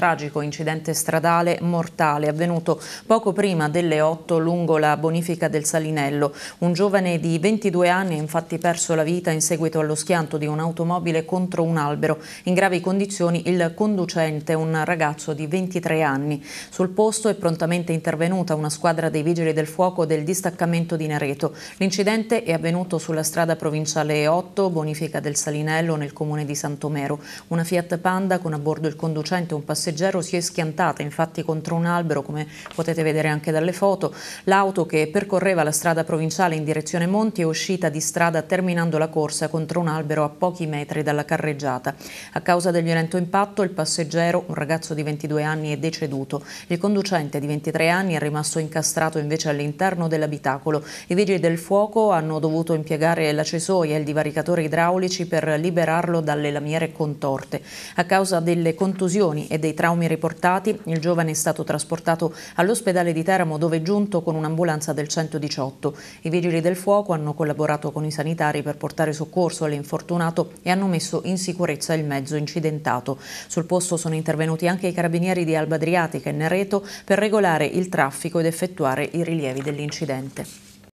tragico incidente stradale mortale avvenuto poco prima delle 8 lungo la bonifica del Salinello. Un giovane di 22 anni ha infatti perso la vita in seguito allo schianto di un'automobile contro un albero. In gravi condizioni il conducente, un ragazzo di 23 anni. Sul posto è prontamente intervenuta una squadra dei vigili del fuoco del distaccamento di Nereto. L'incidente è avvenuto sulla strada provinciale 8, bonifica del Salinello, nel comune di Santomero. Una Fiat Panda con a bordo il conducente un passeggero passeggero si è schiantata infatti contro un albero come potete vedere anche dalle foto. L'auto che percorreva la strada provinciale in direzione Monti è uscita di strada terminando la corsa contro un albero a pochi metri dalla carreggiata. A causa del violento impatto il passeggero, un ragazzo di 22 anni, è deceduto. Il conducente di 23 anni è rimasto incastrato invece all'interno dell'abitacolo. I vigili del fuoco hanno dovuto impiegare la cesoia e il divaricatore idraulici per liberarlo dalle lamiere contorte. A causa delle contusioni e dei traumi riportati, il giovane è stato trasportato all'ospedale di Teramo dove è giunto con un'ambulanza del 118. I vigili del fuoco hanno collaborato con i sanitari per portare soccorso all'infortunato e hanno messo in sicurezza il mezzo incidentato. Sul posto sono intervenuti anche i carabinieri di Alba Adriatica e Nereto per regolare il traffico ed effettuare i rilievi dell'incidente.